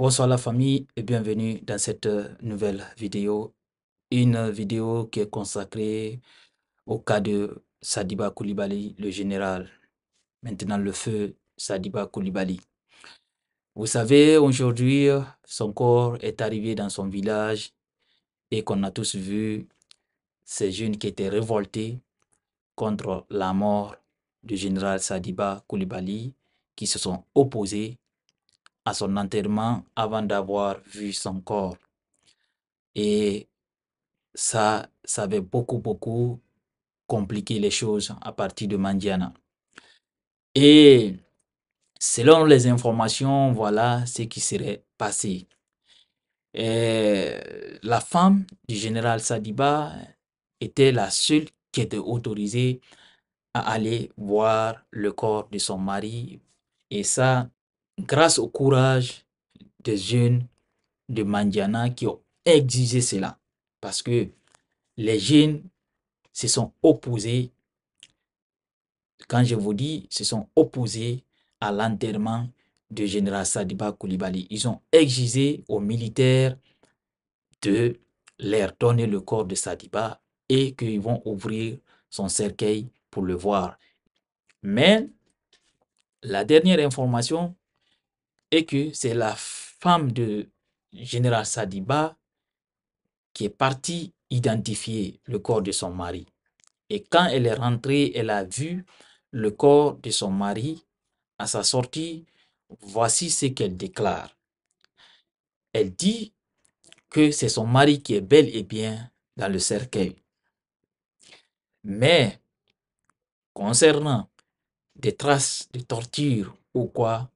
Bonsoir la famille et bienvenue dans cette euh, nouvelle vidéo. Une vidéo qui est consacrée au cas de Sadiba Koulibaly, le général, maintenant le feu Sadiba Koulibaly. Vous savez, aujourd'hui, son corps est arrivé dans son village et qu'on a tous vu ces jeunes qui étaient révoltés contre la mort du général Sadiba Koulibaly qui se sont opposés son enterrement avant d'avoir vu son corps. Et ça, ça avait beaucoup, beaucoup compliqué les choses à partir de Mandiana. Et selon les informations, voilà ce qui serait passé. Et la femme du général Sadiba était la seule qui était autorisée à aller voir le corps de son mari. Et ça, grâce au courage des jeunes de Mandiana qui ont exigé cela. Parce que les jeunes se sont opposés, quand je vous dis, se sont opposés à l'enterrement de général Sadiba Koulibaly. Ils ont exigé aux militaires de leur donner le corps de Sadiba et qu'ils vont ouvrir son cercueil pour le voir. Mais la dernière information et que c'est la femme de général Sadiba qui est partie identifier le corps de son mari. Et quand elle est rentrée, elle a vu le corps de son mari. À sa sortie, voici ce qu'elle déclare. Elle dit que c'est son mari qui est bel et bien dans le cercueil. Mais concernant des traces de torture ou quoi,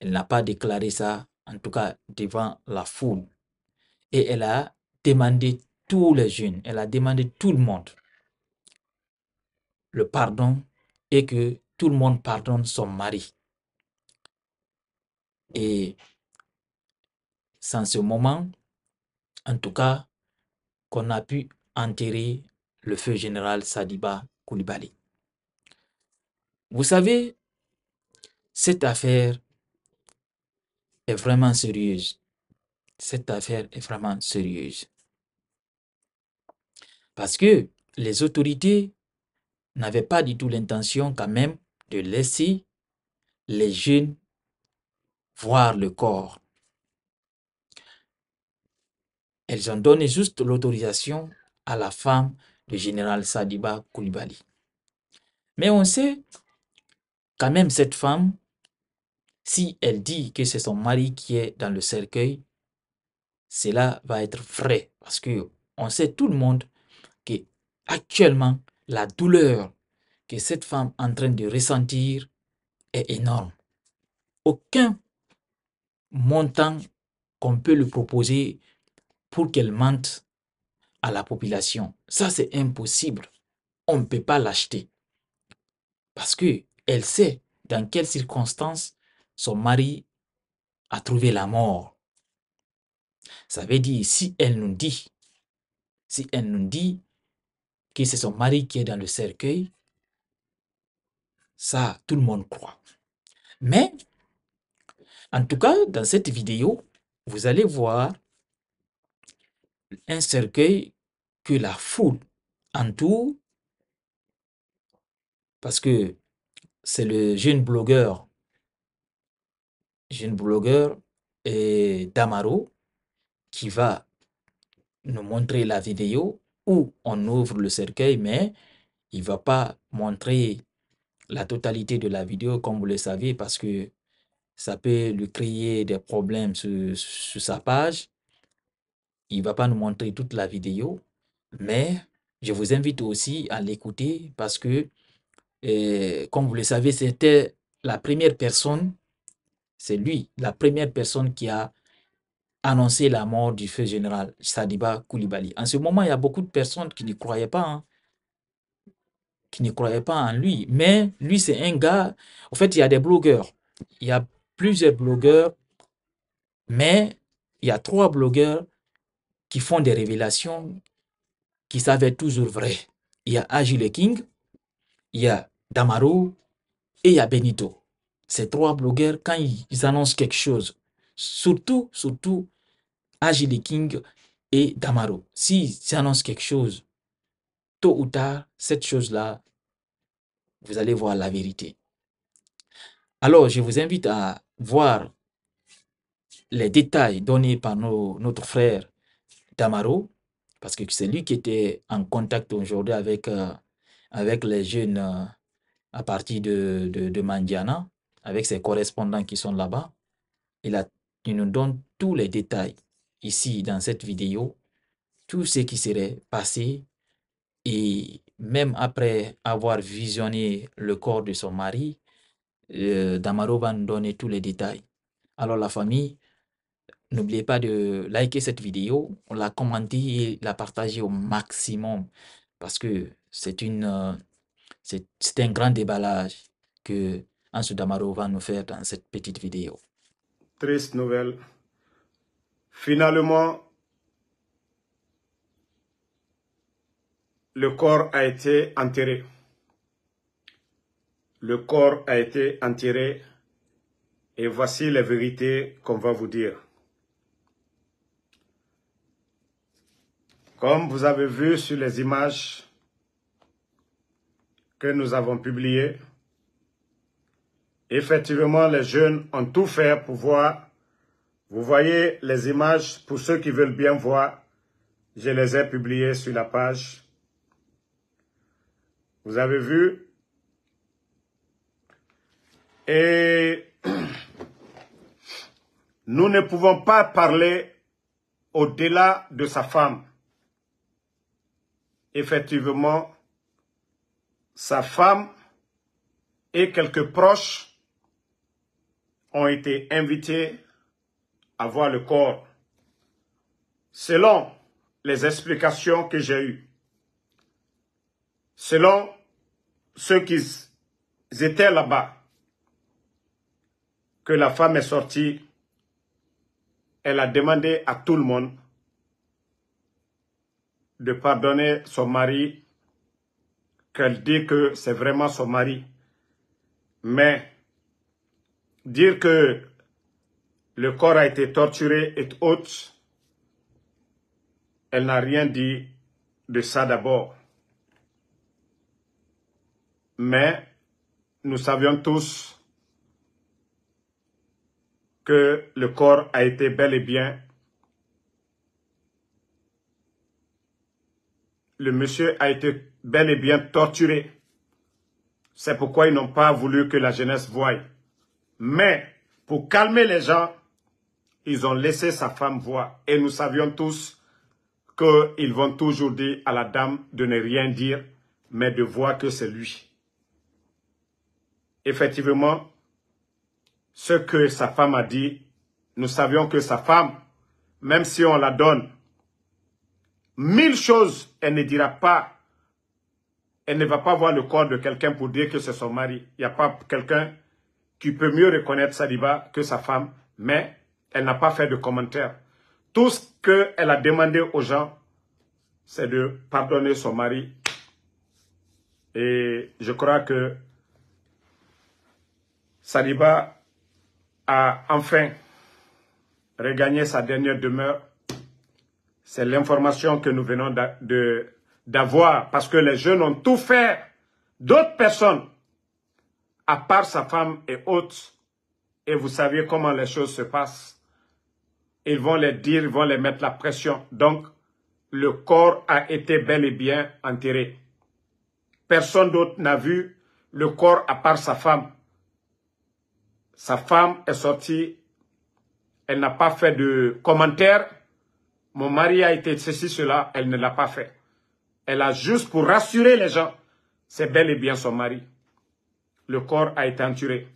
elle n'a pas déclaré ça, en tout cas devant la foule. Et elle a demandé tous les jeunes, elle a demandé tout le monde le pardon et que tout le monde pardonne son mari. Et en ce moment, en tout cas, qu'on a pu enterrer le feu général Sadiba Koulibaly. Vous savez, cette affaire vraiment sérieuse. Cette affaire est vraiment sérieuse. Parce que les autorités n'avaient pas du tout l'intention quand même de laisser les jeunes voir le corps. Elles ont donné juste l'autorisation à la femme du général Sadiba Koulibaly. Mais on sait quand même cette femme si elle dit que c'est son mari qui est dans le cercueil, cela va être vrai parce que on sait tout le monde que actuellement la douleur que cette femme est en train de ressentir est énorme. Aucun montant qu'on peut lui proposer pour qu'elle mente à la population. Ça, c'est impossible. On ne peut pas l'acheter. Parce que elle sait dans quelles circonstances son mari a trouvé la mort. Ça veut dire, si elle nous dit, si elle nous dit que c'est son mari qui est dans le cercueil, ça, tout le monde croit. Mais, en tout cas, dans cette vidéo, vous allez voir un cercueil que la foule entoure, parce que c'est le jeune blogueur jeune blogueur et euh, Damaro qui va nous montrer la vidéo où on ouvre le cercueil, mais il va pas montrer la totalité de la vidéo, comme vous le savez, parce que ça peut lui créer des problèmes sur, sur sa page. Il va pas nous montrer toute la vidéo, mais je vous invite aussi à l'écouter parce que, euh, comme vous le savez, c'était la première personne c'est lui, la première personne qui a annoncé la mort du feu général Sadiba Koulibaly. En ce moment, il y a beaucoup de personnes qui ne croyaient pas, hein, qui croyaient pas en lui. Mais lui, c'est un gars. En fait, il y a des blogueurs. Il y a plusieurs blogueurs, mais il y a trois blogueurs qui font des révélations qui savaient toujours vrai. Il y a Agile King, il y a Damaru et il y a Benito ces trois blogueurs, quand ils annoncent quelque chose, surtout, surtout Agile King et Damaro, s'ils annoncent quelque chose, tôt ou tard, cette chose-là, vous allez voir la vérité. Alors, je vous invite à voir les détails donnés par nos, notre frère Damaro, parce que c'est lui qui était en contact aujourd'hui avec, euh, avec les jeunes euh, à partir de Mandiana avec ses correspondants qui sont là-bas. Il, a, nous donne tous les détails ici dans cette vidéo, tout ce qui serait passé et même après avoir visionné le corps de son mari, euh, Damaro va nous donner tous les détails. Alors la famille, n'oubliez pas de liker cette vidéo, la commenter et la partager au maximum parce que c'est une euh, c'est un grand déballage que Ensuite Damaro va nous faire dans cette petite vidéo. Triste nouvelle. Finalement, le corps a été enterré. Le corps a été enterré et voici les vérités qu'on va vous dire. Comme vous avez vu sur les images que nous avons publiées, Effectivement, les jeunes ont tout fait pour voir. Vous voyez les images, pour ceux qui veulent bien voir, je les ai publiées sur la page. Vous avez vu Et nous ne pouvons pas parler au-delà de sa femme. Effectivement, sa femme et quelques proches ont été invités à voir le corps. Selon les explications que j'ai eues, selon ceux qui étaient là-bas, que la femme est sortie, elle a demandé à tout le monde de pardonner son mari, qu'elle dit que c'est vraiment son mari. Mais dire que le corps a été torturé est haute, elle n'a rien dit de ça d'abord. Mais nous savions tous que le corps a été bel et bien. Le monsieur a été bel et bien torturé. C'est pourquoi ils n'ont pas voulu que la jeunesse voie. Mais pour calmer les gens, ils ont laissé sa femme voir. Et nous savions tous qu'ils vont toujours dire à la dame de ne rien dire, mais de voir que c'est lui. Effectivement, ce que sa femme a dit, nous savions que sa femme, même si on la donne mille choses, elle ne dira pas, elle ne va pas voir le corps de quelqu'un pour dire que c'est son mari. Il n'y a pas quelqu'un qui peut mieux reconnaître Saliba que sa femme, mais elle n'a pas fait de commentaire. Tout ce qu'elle a demandé aux gens, c'est de pardonner son mari. Et je crois que Saliba a enfin regagné sa dernière demeure. C'est l'information que nous venons d'avoir parce que les jeunes ont tout fait. D'autres personnes à part sa femme et autres, et vous savez comment les choses se passent, ils vont les dire, ils vont les mettre la pression. Donc, le corps a été bel et bien enterré. Personne d'autre n'a vu le corps à part sa femme. Sa femme est sortie, elle n'a pas fait de commentaire. Mon mari a été ceci, cela, elle ne l'a pas fait. Elle a juste pour rassurer les gens, c'est bel et bien son mari le corps a été enturé.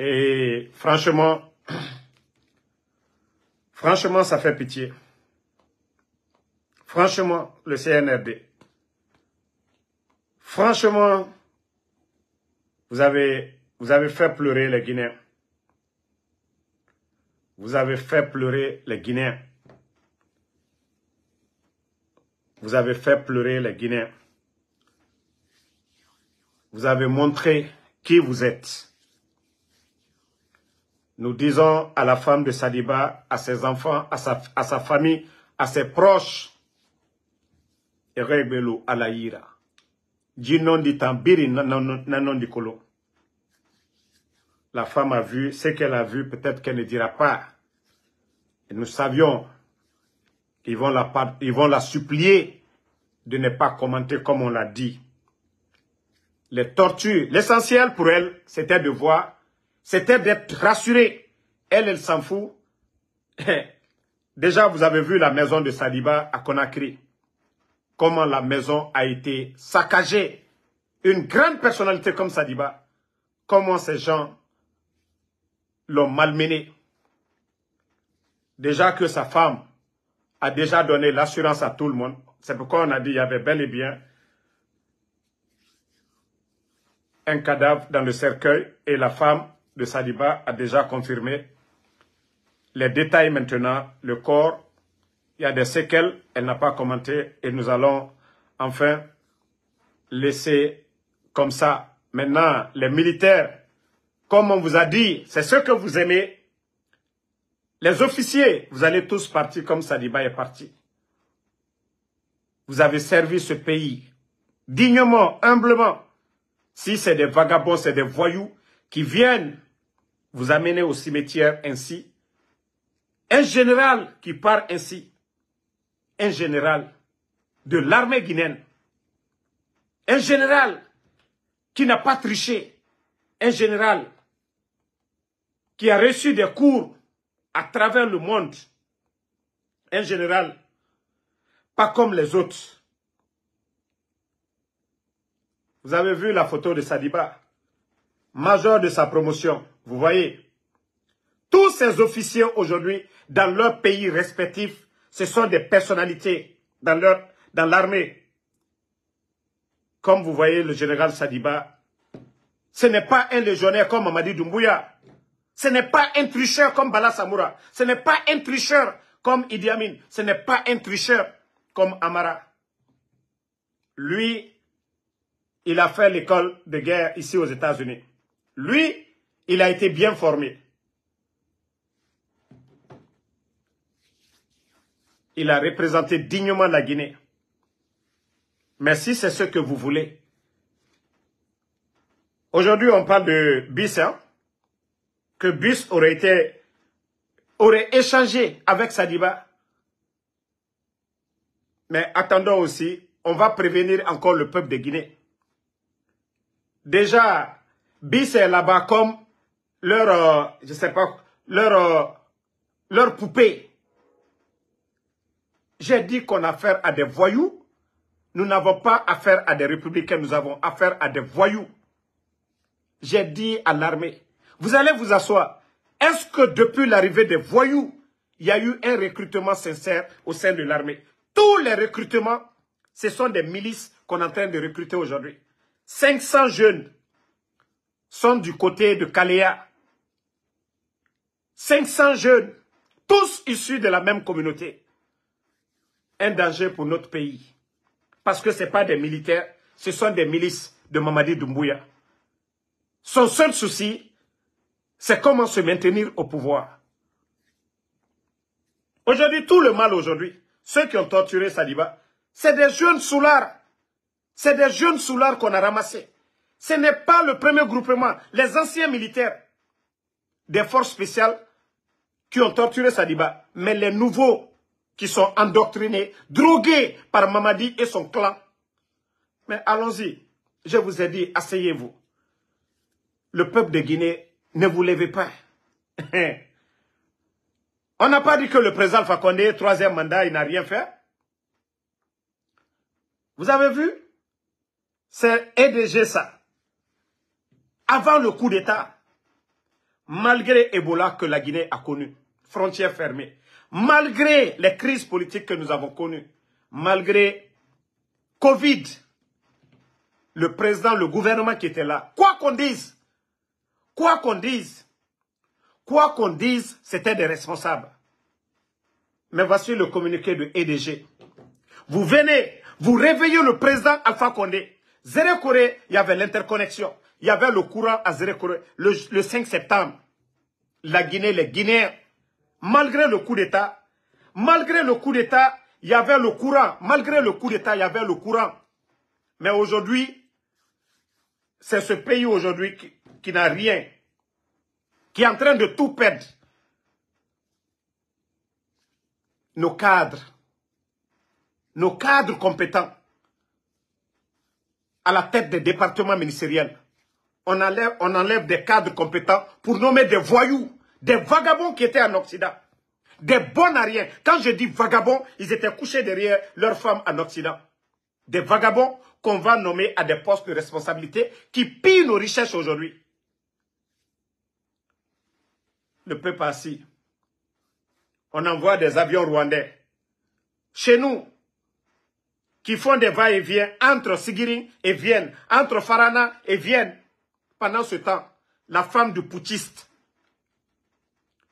Et franchement, franchement, ça fait pitié. Franchement, le CNRD. Franchement, vous avez, vous avez fait pleurer les Guinéens. Vous avez fait pleurer les Guinéens. Vous avez fait pleurer les Guinéens. Vous avez montré qui vous êtes. Nous disons à la femme de Saliba, à ses enfants, à sa, famille, à ses proches, Erebelo La femme a vu ce qu'elle a vu, peut-être qu'elle ne dira pas. nous savions qu'ils vont la supplier de ne pas commenter comme on l'a dit les tortures. L'essentiel pour elle, c'était de voir, c'était d'être rassurée. Elle, elle s'en fout. Déjà, vous avez vu la maison de Saliba à Conakry. Comment la maison a été saccagée. Une grande personnalité comme Saliba. Comment ces gens l'ont malmené. Déjà que sa femme a déjà donné l'assurance à tout le monde. C'est pourquoi on a dit qu'il y avait bel et bien un cadavre dans le cercueil et la femme de Sadiba a déjà confirmé les détails maintenant, le corps, il y a des séquelles, elle n'a pas commenté et nous allons enfin laisser comme ça. Maintenant, les militaires, comme on vous a dit, c'est ce que vous aimez. Les officiers, vous allez tous partir comme Sadiba est parti. Vous avez servi ce pays dignement, humblement. Si c'est des vagabonds, c'est des voyous qui viennent vous amener au cimetière ainsi. Un général qui part ainsi, un général de l'armée guinéenne, un général qui n'a pas triché, un général qui a reçu des cours à travers le monde, un général pas comme les autres, Vous avez vu la photo de Sadiba. majeur de sa promotion. Vous voyez, tous ces officiers aujourd'hui, dans leur pays respectif. ce sont des personnalités dans dans l'armée. Comme vous voyez le général Sadiba, ce n'est pas un légionnaire comme Mamadi Doumbouya. Ce n'est pas un tricheur comme Bala Samoura. Ce n'est pas un tricheur comme Idi Amin. Ce n'est pas un tricheur comme Amara. Lui, il a fait l'école de guerre ici aux États-Unis. Lui, il a été bien formé. Il a représenté dignement la Guinée. Mais si c'est ce que vous voulez, aujourd'hui on parle de Bis, hein, que Bis aurait été, aurait échangé avec Sadiba. Mais attendons aussi, on va prévenir encore le peuple de Guinée déjà, Bis est là-bas comme leur, euh, je sais pas, leur, euh, leur poupée. J'ai dit qu'on a affaire à des voyous. Nous n'avons pas affaire à des républicains, nous avons affaire à des voyous. J'ai dit à l'armée, vous allez vous asseoir. Est-ce que depuis l'arrivée des voyous, il y a eu un recrutement sincère au sein de l'armée Tous les recrutements, ce sont des milices qu'on est en train de recruter aujourd'hui. 500 jeunes sont du côté de Kalea. 500 jeunes, tous issus de la même communauté. Un danger pour notre pays. Parce que ce pas des militaires, ce sont des milices de Mamadi Doumbouya. Son seul souci, c'est comment se maintenir au pouvoir. Aujourd'hui, tout le mal aujourd'hui, ceux qui ont torturé Saliba, c'est des jeunes soulards c'est des jeunes soulards qu'on a ramassés. Ce n'est pas le premier groupement. Les anciens militaires des forces spéciales qui ont torturé Sadiba, mais les nouveaux qui sont endoctrinés, drogués par Mamadi et son clan. Mais allons-y, je vous ai dit, asseyez-vous. Le peuple de Guinée, ne vous levez pas. On n'a pas dit que le président Fakonde, troisième mandat, il n'a rien fait. Vous avez vu c'est EDG ça. Avant le coup d'État, malgré Ebola que la Guinée a connu, frontières fermées, malgré les crises politiques que nous avons connues, malgré Covid, le président, le gouvernement qui était là, quoi qu'on dise, quoi qu'on dise, quoi qu'on dise, c'était des responsables. Mais voici le communiqué de EDG. Vous venez, vous réveillez le président Alpha Condé. Zéré-Corée, il y avait l'interconnexion. Il y avait le courant à Zérekoré. Le, le 5 septembre, la Guinée, les Guinéens, malgré le coup d'État, malgré le coup d'État, il y avait le courant. Malgré le coup d'État, il y avait le courant. Mais aujourd'hui, c'est ce pays aujourd'hui qui n'a rien, qui est en train de tout perdre. Nos cadres, nos cadres compétents, à la tête des départements ministériels. On enlève, des cadres compétents pour nommer des voyous, des vagabonds qui étaient en Occident, des bons à Quand je dis vagabonds, ils étaient couchés derrière leurs femmes en Occident. Des vagabonds qu'on va nommer à des postes de responsabilité qui pillent nos richesses aujourd'hui. Le peuple assis. On envoie des avions rwandais. Chez nous, qui font des va-et-vient entre Sigiri et Vienne, entre Farana et Vienne. Pendant ce temps, la femme du poutiste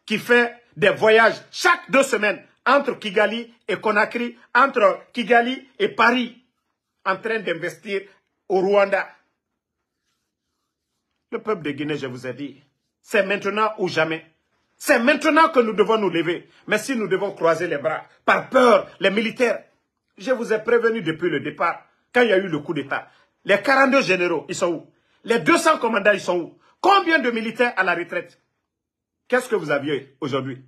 qui fait des voyages chaque deux semaines entre Kigali et Conakry, entre Kigali et Paris, en train d'investir au Rwanda. Le peuple de Guinée, je vous ai dit, c'est maintenant ou jamais. C'est maintenant que nous devons nous lever. Mais si nous devons croiser les bras, par peur, les militaires, je vous ai prévenu depuis le départ, quand il y a eu le coup d'État. Les 42 généraux, ils sont où Les 200 commandants, ils sont où Combien de militaires à la retraite Qu'est-ce que vous aviez aujourd'hui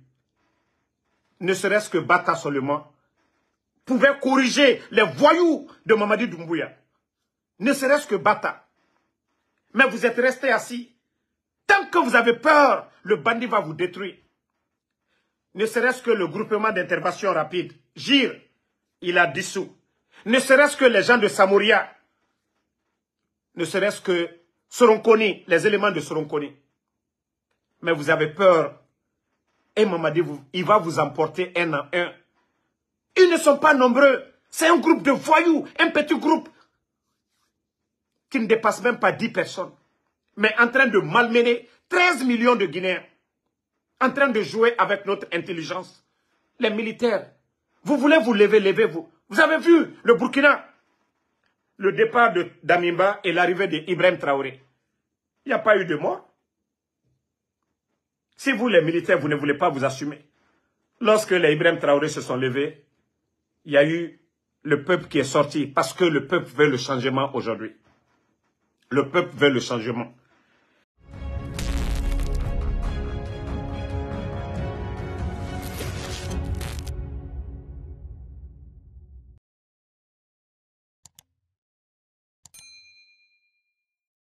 Ne serait-ce que Bata seulement pouvait corriger les voyous de Mamadi Doumbouya. Ne serait-ce que Bata. Mais vous êtes restés assis. Tant que vous avez peur, le bandit va vous détruire. Ne serait-ce que le groupement d'intervention rapide, gire il a dissous. Ne serait-ce que les gens de Samouria, ne serait-ce que connus les éléments de connus. Mais vous avez peur. Et Mamadi, il va vous emporter un à un. Ils ne sont pas nombreux. C'est un groupe de voyous, un petit groupe qui ne dépasse même pas 10 personnes. Mais en train de malmener 13 millions de Guinéens. En train de jouer avec notre intelligence. Les militaires, vous voulez vous lever, levez-vous. Vous avez vu le Burkina, le départ de Damimba et l'arrivée d'Ibrahim Traoré. Il n'y a pas eu de mort. Si vous, les militaires, vous ne voulez pas vous assumer. Lorsque les Ibrahim Traoré se sont levés, il y a eu le peuple qui est sorti parce que le peuple veut le changement aujourd'hui. Le peuple veut le changement.